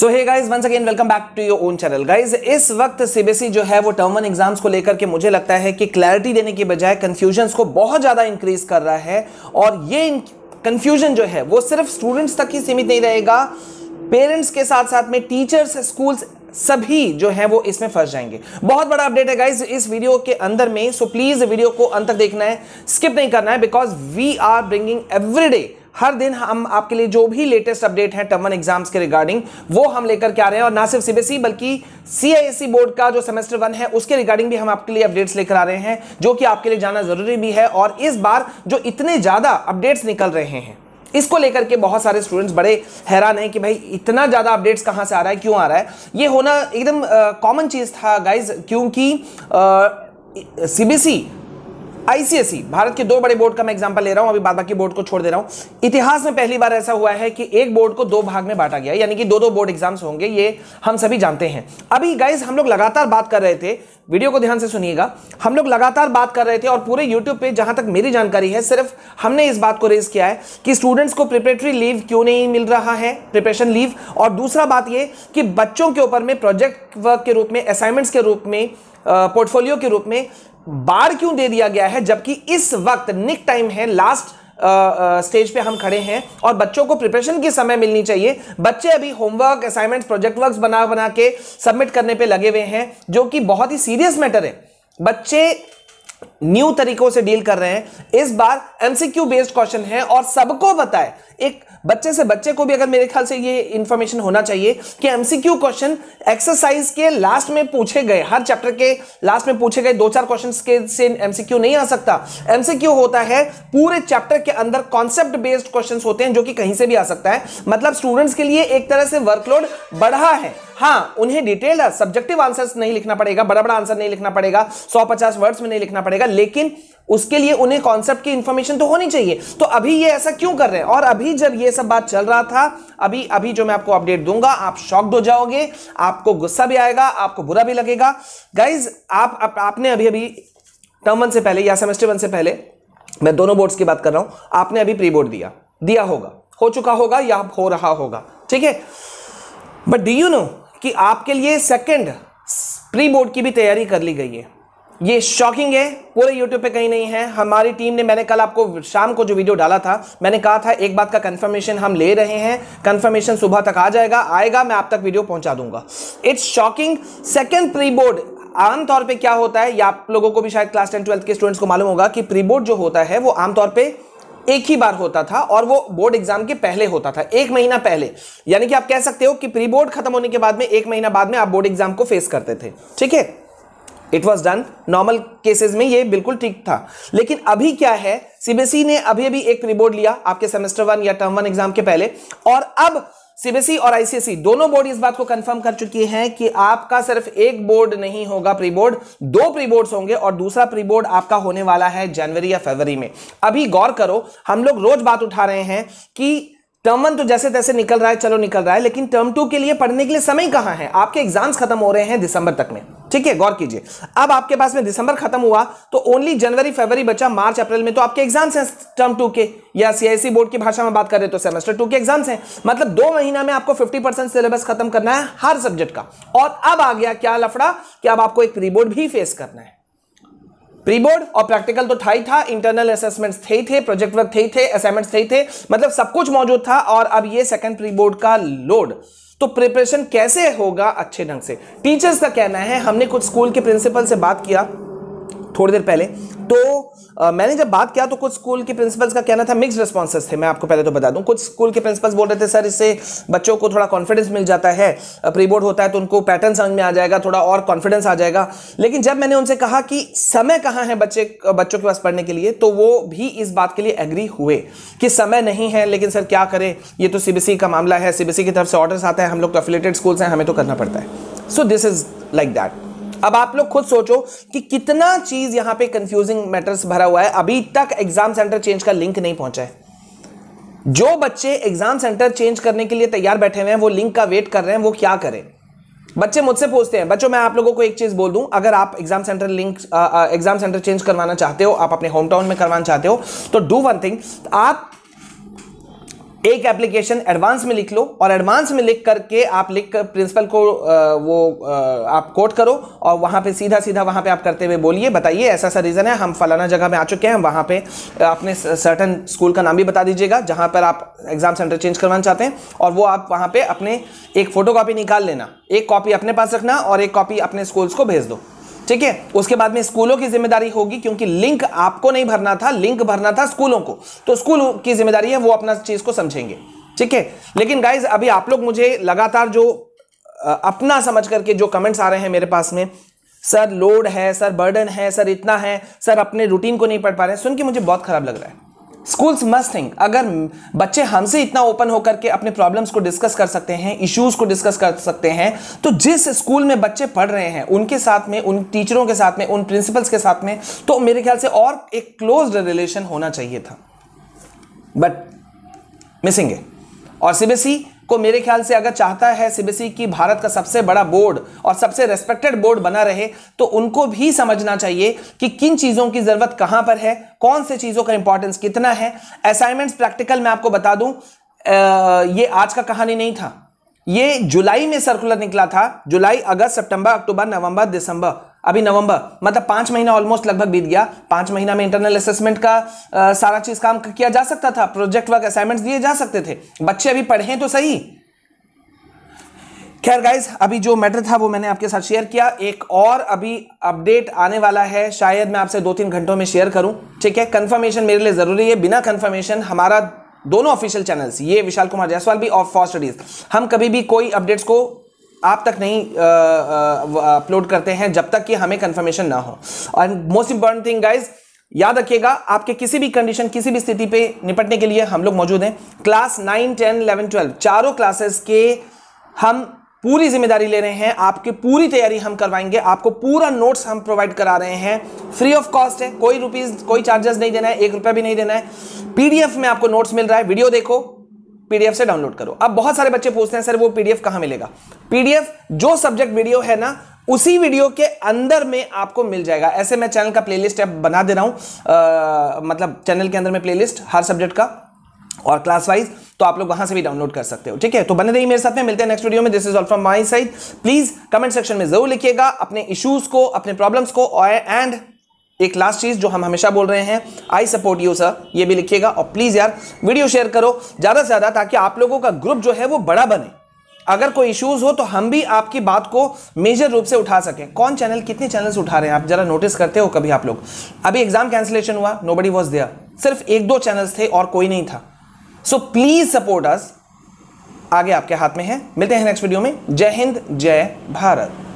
so hey guys once again welcome back to your own channel guys इस वक्त CBSE e जो है वो टर्म वन एग्जाम्स को लेकर के मुझे लगता है कि क्लैरिटी देने के बजाय कंफ्यूजन को बहुत ज़्यादा इंक्रीज कर रहा है और ये कंफ्यूजन जो है वो सिर्फ स्टूडेंट्स तक ही सीमित नहीं रहेगा पेरेंट्स के साथ साथ में टीचर्स स्कूल्स सभी जो है वो इसमें फंस जाएंगे बहुत बड़ा अपडेट है गाइज इस वीडियो के अंदर में सो प्लीज वीडियो को अंत तक देखना है स्किप नहीं करना है because we are bringing everyday हर दिन हम आपके लिए जो भी लेटेस्ट अपडेट है टर्म वन एग्जाम्स के रिगार्डिंग वो हम लेकर के आ रहे हैं और ना सिर्फ सीबीएसई e बल्कि सीआईएससी बोर्ड e का जो सेमेस्टर वन है उसके रिगार्डिंग भी हम आपके लिए अपडेट्स लेकर आ रहे हैं जो कि आपके लिए जाना जरूरी भी है और इस बार जो इतने ज़्यादा अपडेट्स निकल रहे हैं इसको लेकर के बहुत सारे स्टूडेंट्स बड़े हैरान हैं कि भाई इतना ज़्यादा अपडेट्स कहाँ से आ रहा है क्यों आ रहा है ये होना एकदम कॉमन चीज़ था गाइज क्योंकि सीबीसी आईसीएसई e, भारत के दो बड़े बोर्ड का मैं एग्जांपल ले रहा हूं अभी बाद बाकी बोर्ड को छोड़ दे रहा हूं इतिहास में पहली बार ऐसा हुआ है कि एक बोर्ड को दो भाग में बांटा गया यानी कि दो दो बोर्ड एग्जाम्स होंगे ये हम सभी जानते हैं अभी गाइज हम लोग लगातार बात कर रहे थे वीडियो को ध्यान से सुनिएगा हम लोग लगातार बात कर रहे थे और पूरे यूट्यूब पे जहां तक मेरी जानकारी है सिर्फ हमने इस बात को रेज किया है कि स्टूडेंट्स को प्रिपरेटरी लीव क्यों नहीं मिल रहा है प्रिपरेशन लीव और दूसरा बात ये कि बच्चों के ऊपर में प्रोजेक्ट वर्क के रूप में असाइनमेंट्स के रूप में पोर्टफोलियो के रूप में बार क्यों दे दिया गया है जबकि इस वक्त निक टाइम है लास्ट स्टेज पे हम खड़े हैं और बच्चों को प्रिपरेशन की समय मिलनी चाहिए बच्चे अभी होमवर्क असाइनमेंट्स प्रोजेक्ट वर्क्स बना बना के सबमिट करने पे लगे हुए हैं जो कि बहुत ही सीरियस मैटर है बच्चे न्यू तरीकों से डील कर रहे हैं इस बार एमसीक्यू बेस्ड क्वेश्चन है और सबको बताए एक बच्चे से बच्चे को भी अगर मेरे ख्याल से ये इंफॉर्मेशन होना चाहिए कि एमसीक्यू क्वेश्चन एक्सरसाइज के लास्ट में पूछे गए हर चैप्टर के लास्ट में पूछे गए दो चार क्वेश्चन के से एमसीक्यू नहीं आ सकता एमसीक्यू होता है पूरे चैप्टर के अंदर कॉन्सेप्ट बेस्ड क्वेश्चन होते हैं जो कि कहीं से भी आ सकता है मतलब स्टूडेंट्स के लिए एक तरह से वर्कलोड बढ़ा है हाँ उन्हें डिटेल्ड सब्जेक्टिव आंसर्स नहीं लिखना पड़ेगा बड़ा बड़ा आंसर नहीं लिखना पड़ेगा सौ पचास वर्ड्स में नहीं लिखना पड़ेगा लेकिन उसके लिए उन्हें कॉन्सेप्ट की इंफॉर्मेशन तो होनी चाहिए तो अभी ये ऐसा क्यों कर रहे हैं और अभी जब ये सब बात चल रहा था अभी अभी जो मैं आपको अपडेट दूंगा आप शॉक्ड हो जाओगे आपको गुस्सा भी आएगा आपको बुरा भी लगेगा गाइज आप, आप आपने अभी अभी टर्म वन से पहले या सेमेस्टर वन से पहले मैं दोनों बोर्ड्स की बात कर रहा हूं आपने अभी प्री बोर्ड दिया दिया होगा हो चुका होगा या हो रहा होगा ठीक है बट डू यू नो कि आपके लिए सेकेंड प्री बोर्ड की भी तैयारी कर ली गई है ये शॉकिंग है पूरे यूट्यूब पे कहीं नहीं है हमारी टीम ने मैंने कल आपको शाम को जो वीडियो डाला था मैंने कहा था एक बात का कंफर्मेशन हम ले रहे हैं कंफर्मेशन सुबह तक आ जाएगा आएगा मैं आप तक वीडियो पहुंचा दूंगा it's shocking second pre board आमतौर पे क्या होता है या आप लोगों को भी शायद क्लास टेन ट्वेल्थ के स्टूडेंट्स को मालूम होगा कि प्री बोर्ड जो होता है वो आमतौर पर एक ही बार होता था और वो बोर्ड एग्जाम के पहले होता था एक महीना पहले यानी कि आप कह सकते हो कि प्री बोर्ड खत्म होने के बाद में एक महीना बाद में आप बोर्ड एग्जाम को फेस करते थे ठीक है it was done normal cases में ये बिल्कुल ठीक था लेकिन अभी क्या है सीबीएसई ने अभी अभी एक प्रीबोर्ड लिया आपके सेमेस्टर वन या टर्म वन एग्जाम के पहले और अब सीबीएसई और आईसीएसई e दोनों बोर्ड इस बात को कंफर्म कर चुकी हैं कि आपका सिर्फ एक बोर्ड नहीं होगा प्री बोर्ड दो प्री बोर्ड्स होंगे और दूसरा प्री बोर्ड आपका होने वाला है जनवरी या फरवरी में अभी गौर करो हम लोग रोज बात उठा रहे हैं कि टर्म वन तो जैसे तैसे निकल रहा है चलो निकल रहा है लेकिन टर्म टू के लिए पढ़ने के लिए समय कहाँ है आपके एग्जाम्स खत्म हो रहे हैं दिसंबर तक में ठीक है गौर कीजिए अब आपके पास में दिसंबर खत्म हुआ तो ओनली जनवरी फरवरी बचा मार्च अप्रैल में तो आपके एग्जाम्स हैं टर्म टू के या सीआईसी बोर्ड e की भाषा में बात करें तो सेमेस्टर टू के एग्जाम्स हैं मतलब दो महीना में आपको 50 परसेंट सिलेबस खत्म करना है हर सब्जेक्ट का और अब आ गया क्या लफड़ा कि अब आपको एक रिबोर्ड भी फेस करना है प्री बोर्ड और प्रैक्टिकल तो था ही था इंटरनल असेसमेंट्स थे ही थे प्रोजेक्ट वर्क थे ही थे असाइनमेंट्स थे ही थे मतलब सब कुछ मौजूद था और अब ये सेकंड प्री बोर्ड का लोड तो प्रिपरेशन कैसे होगा अच्छे ढंग से टीचर्स का कहना है हमने कुछ स्कूल के प्रिंसिपल से बात किया थोड़ी देर पहले तो आ, मैंने जब बात किया तो कुछ स्कूल के प्रिंसिपल्स का कहना था मिक्स रिस्पॉन्सेस थे मैं आपको पहले तो बता दूं कुछ स्कूल के प्रिंसिपल्स बोल रहे थे सर इससे बच्चों को थोड़ा कॉन्फिडेंस मिल जाता है प्री बोर्ड होता है तो उनको पैटर्न समझ में आ जाएगा थोड़ा और कॉन्फिडेंस आ जाएगा लेकिन जब मैंने उनसे कहा कि समय कहाँ है बच्चे बच्चों के पास पढ़ने के लिए तो वो भी इस बात के लिए एग्री हुए कि समय नहीं है लेकिन सर क्या करें ये तो सी का मामला है सी की तरफ से ऑर्डर्स आते हैं हम लोग तो अफिलेटेड स्कूल्स हैं हमें तो करना पड़ता है so this is like that अब आप लोग खुद सोचो कि कितना चीज यहां पे कंफ्यूजिंग मैटर्स भरा हुआ है अभी तक एग्जाम सेंटर चेंज का लिंक नहीं पहुंचा है जो बच्चे एग्जाम सेंटर चेंज करने के लिए तैयार बैठे हुए हैं वो लिंक का वेट कर रहे हैं वो क्या करें बच्चे मुझसे पूछते हैं बच्चों मैं आप लोगों को एक चीज बोल दूं अगर आप exam centre link exam centre change करवाना चाहते हो आप अपने होम टाउन में करवाना चाहते हो तो डू वन थिंग आप एक एप्लीकेशन एडवांस में लिख लो और एडवांस में लिख करके आप लिख कर प्रिंसिपल को आ, वो आ, आप कोट करो और वहाँ पे सीधा सीधा वहाँ पे आप करते हुए बोलिए बताइए ऐसा ऐसा रीज़न है हम फलाना जगह में आ चुके हैं वहाँ पे आपने सर्टन स्कूल का नाम भी बता दीजिएगा जहाँ पर आप एग्ज़ाम सेंटर चेंज करवाना चाहते हैं और वो आप वहाँ पर अपने एक फ़ोटो निकाल लेना एक कॉपी अपने पास रखना और एक कॉपी अपने स्कूल्स को भेज दो ठीक है उसके बाद में स्कूलों की जिम्मेदारी होगी क्योंकि लिंक आपको नहीं भरना था लिंक भरना था स्कूलों को तो स्कूल की जिम्मेदारी है वो अपना चीज को समझेंगे ठीक है लेकिन गाइज अभी आप लोग मुझे लगातार जो अपना समझ करके जो कमेंट्स आ रहे हैं मेरे पास में सर लोड है सर बर्डन है सर इतना है सर अपने रूटीन को नहीं पढ़ पा रहे हैं सुन के मुझे बहुत खराब लग रहा है स्कूल्स मस्ट थिंक अगर बच्चे हमसे इतना ओपन होकर के अपने प्रॉब्लम्स को डिस्कस कर सकते हैं इश्यूज को डिस्कस कर सकते हैं तो जिस स्कूल में बच्चे पढ़ रहे हैं उनके साथ में उन टीचरों के साथ में उन प्रिंसिपल्स के साथ में तो मेरे ख्याल से और एक क्लोज रिलेशन होना चाहिए था बट मिसिंग है और सीबीएसई को मेरे ख्याल से अगर चाहता है सीबीएसई की भारत का सबसे बड़ा बोर्ड और सबसे रेस्पेक्टेड बोर्ड बना रहे तो उनको भी समझना चाहिए कि किन चीज़ों की ज़रूरत कहां पर है कौन से चीज़ों का इंपॉर्टेंस कितना है असाइनमेंट्स प्रैक्टिकल मैं आपको बता आ, ये आज का कहानी नहीं था ये जुलाई में सर्कुलर निकला था जुलाई अगस्त सितंबर अक्टूबर नवंबर दिसंबर अभी नवंबर मतलब पांच महीना ऑलमोस्ट लगभग बीत गया पांच महीना में इंटरनल असेसमेंट का आ, सारा चीज काम किया जा सकता था प्रोजेक्ट वर्क असाइनमेंट दिए जा सकते थे बच्चे अभी पढ़े तो सही खैर गाइज अभी जो मैटर था वो मैंने आपके साथ शेयर किया एक और अभी अपडेट आने वाला है शायद मैं आपसे दो तीन घंटों में शेयर करूं ठीक है कंफर्मेशन मेरे लिए ज़रूरी है बिना कंफर्मेशन हमारा दोनों ऑफिशियल चैनल्स ये विशाल कुमार जायसवाल भी ऑफ फॉर स्टडीज हम कभी भी कोई अपडेट्स को आप तक नहीं अपलोड करते हैं जब तक कि हमें कंफर्मेशन ना हो and most important thing guys याद रखिएगा आपके किसी भी कंडीशन किसी भी स्थिति पे निपटने के लिए हम लोग मौजूद हैं class nine ten eleven twelve चारों क्लासेस के हम पूरी जिम्मेदारी ले रहे हैं आपकी पूरी तैयारी हम करवाएंगे आपको पूरा नोट्स हम प्रोवाइड करा रहे हैं फ्री ऑफ कॉस्ट है कोई रुपीज़ कोई चार्जेस नहीं देना है एक रुपया भी नहीं देना है पीडीएफ में आपको नोट्स मिल रहा है वीडियो देखो पीडीएफ से डाउनलोड करो अब बहुत सारे बच्चे पूछते हैं सर वो पीडीएफ कहां मिलेगा पीडीएफ जो सब्जेक्ट वीडियो है ना उसी वीडियो के अंदर में आपको मिल जाएगा ऐसे मैं चैनल का प्लेलिस्ट बना दे रहा हूं आ, मतलब चैनल के अंदर में प्लेलिस्ट हर सब्जेक्ट का और क्लास वाइज तो आप लोग वहां से भी डाउनलोड कर सकते हो ठीक है तो बने रहिए मेरे साथ में मिलते हैं नेक्स्ट वीडियो में this is all from my side please comment section में जरूर लिखिएगा अपने इश्यूज को अपने प्रॉब्लम्स को एंड एक लास्ट चीज जो हम हमेशा बोल रहे हैं आई सपोर्ट यू सर ये भी लिखिएगा और प्लीज यार वीडियो शेयर करो ज्यादा से ज्यादा ताकि आप लोगों का ग्रुप जो है वो बड़ा बने अगर कोई इश्यूज हो तो हम भी आपकी बात को मेजर रूप से उठा सकें कौन चैनल कितने चैनल्स उठा रहे हैं आप जरा नोटिस करते हो कभी आप लोग अभी एग्जाम कैंसिलेशन हुआ नो बडी वॉज देयर सिर्फ एक दो चैनल्स थे और कोई नहीं था सो प्लीज सपोर्ट अस आगे आपके हाथ में है मिलते हैं नेक्स्ट वीडियो में जय हिंद जय भारत